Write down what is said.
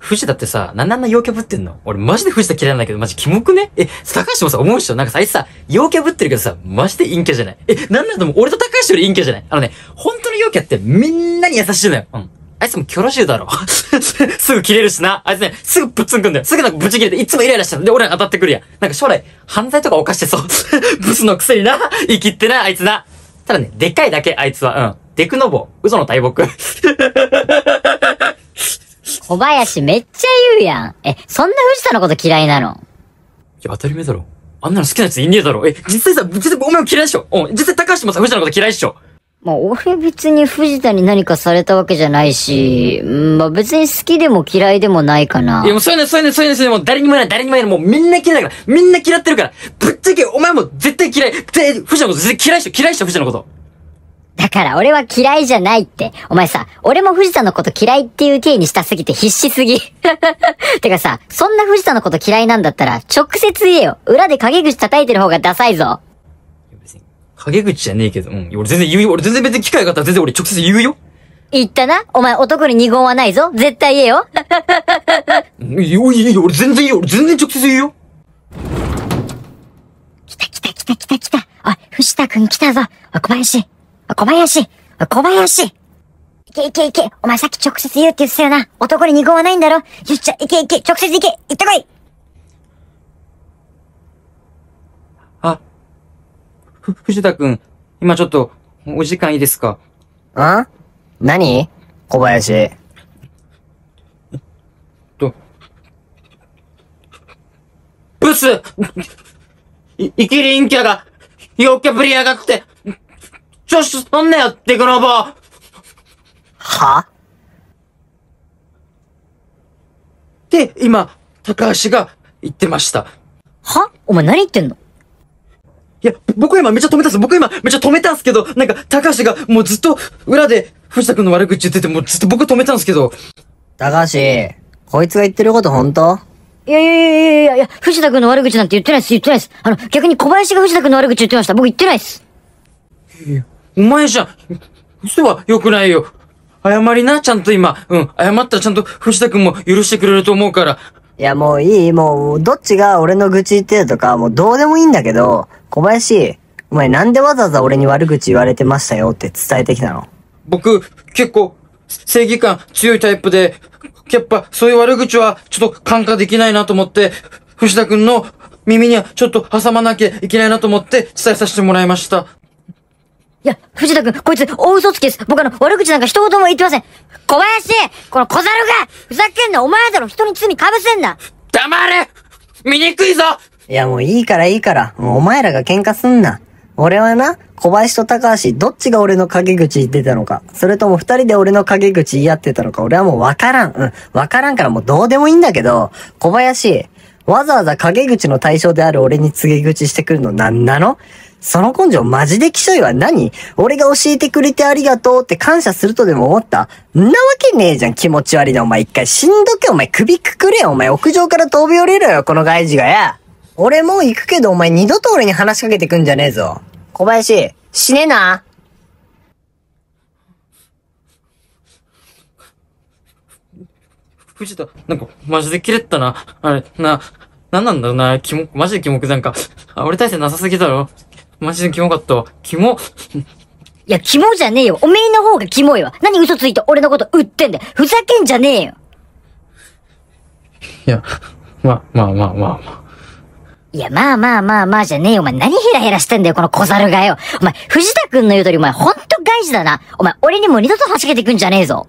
藤田ってさ、なんであんな陽キャぶってんの俺マジで藤田嫌いなんだけど、マジキモくねえ、高橋もさ、思う人なんかさ、あいつさ、陽キャぶってるけどさ、マジで陰キャじゃないえ、なんなんでも俺と高橋より陰キャじゃないあのね、本当の陽キャってみんなに優しいのよ。うん。あいつもキョロしいだろ。すぐ切れるしな。あいつね、すぐぶっつんくんだよ。すぐなんかぶち切れて、いつもイライラしてる。で、俺ら当たってくるやん。なんか将来、犯罪とか犯してそう。ブスのくせにな。生きってな、あいつな。ただね、でっかいだけ、あいつは。うん。デクノボ、嘘の大木。小林めっちゃ言うやん。え、そんな藤田のこと嫌いなのいや、当たり前だろ。あんなの好きなやついねえだろ。え、実際さ、実際お前も嫌いっしょ。うん、実際高橋もさ、藤田のこと嫌いっしょ。まあ、俺別に藤田に何かされたわけじゃないし、ん、まあ別に好きでも嫌いでもないかな。いやもうそういうの、そういうの、そういうの、そういうもう誰にもない、誰にもないの、もうみんな嫌いだから、みんな嫌ってるから、ぶっちゃけお前も絶対嫌い、絶対、藤田のこと絶対嫌いっしょ、嫌いっしょ、藤田のこと。だから俺は嫌いじゃないって。お前さ、俺も藤田のこと嫌いっていう体にしたすぎて必死すぎ。てかさ、そんな藤田のこと嫌いなんだったら、直接言えよ。裏で陰口叩いてる方がダサいぞ。陰口じゃねえけど、うん。俺全然言うよ。俺全然別に機会があったら全然俺直接言うよ。言ったなお前男に二言はないぞ絶対言えよいいよ、いいよ、俺全然いいよ、俺全然直接言うよ来た来た来た来た来た。おい、藤田くん来たぞ。おい、小林。小林小林いけいけいけお前さっき直接言うって言ってたよな男に二号はないんだろよっしゃ、いけいけ直接行け行ってこいあ、ふ、藤田くん、今ちょっと、お時間いいですかあ何小林。と、ブスい、生きり陰キャが、陽キャぶりやがってちょ、し、なんだよ、デの、ノボはって今、高橋が言ってました。はお前何言ってんのいや、僕今めっちゃ止めたんす。僕今めっちゃ止めたんすけど、なんか、高橋がもうずっと裏で藤田君の悪口言ってて、もうずっと僕止めたんすけど。高橋、こいつが言ってること本当いやいやいやいやいや、藤田君の悪口なんて言ってないっす、言ってないっす。あの、逆に小林が藤田君の悪口言ってました。僕言ってないっす。いやお前じゃん。嘘は良くないよ。謝りな、ちゃんと今。うん、謝ったらちゃんと藤田くんも許してくれると思うから。いや、もういい。もう、どっちが俺の愚痴言ってるとか、もうどうでもいいんだけど、小林、お前なんでわざわざ俺に悪口言われてましたよって伝えてきたの僕、結構、正義感強いタイプで、やっぱそういう悪口はちょっと感化できないなと思って、藤田くんの耳にはちょっと挟まなきゃいけないなと思って伝えさせてもらいました。いや、藤田くん、こいつ、大嘘つきです。僕あの、悪口なんか一言も言ってません。小林この小猿がふざけんなお前だろ人に罪かぶせんな黙れ醜いぞいやもういいからいいから、もうお前らが喧嘩すんな。俺はな、小林と高橋、どっちが俺の陰口言ってたのか、それとも二人で俺の陰口言い合ってたのか、俺はもうわからん。うん、わからんからもうどうでもいいんだけど、小林、わざわざ陰口の対象である俺に告げ口してくるのなんなのその根性マジできしいは何俺が教えてくれてありがとうって感謝するとでも思ったんなわけねえじゃん気持ち悪いなお前一回しんどけお前首くくれお前屋上から飛び降りろよこの外事がや俺もう行くけどお前二度と俺に話しかけてくんじゃねえぞ小林死ねな藤田、なんか、マジでキレったな。あれ、な、なんなんだろうな、キモ、マジでキモくなんか、あ、俺体勢なさすぎだろ。マジでキモかったわ。キモ。いや、キモじゃねえよ。おめえの方がキモいわ。何嘘ついて俺のこと売ってんだよ。ふざけんじゃねえよ。いや、ま、まあまあまあまあ。いや、まあまあまあまあじゃねえよ。お前何ヘラヘラしてんだよ、この小猿がよ。お前、藤田くんの言う通り、お前ほんと外事だな。お前、俺にも二度と走けてくんじゃねえぞ。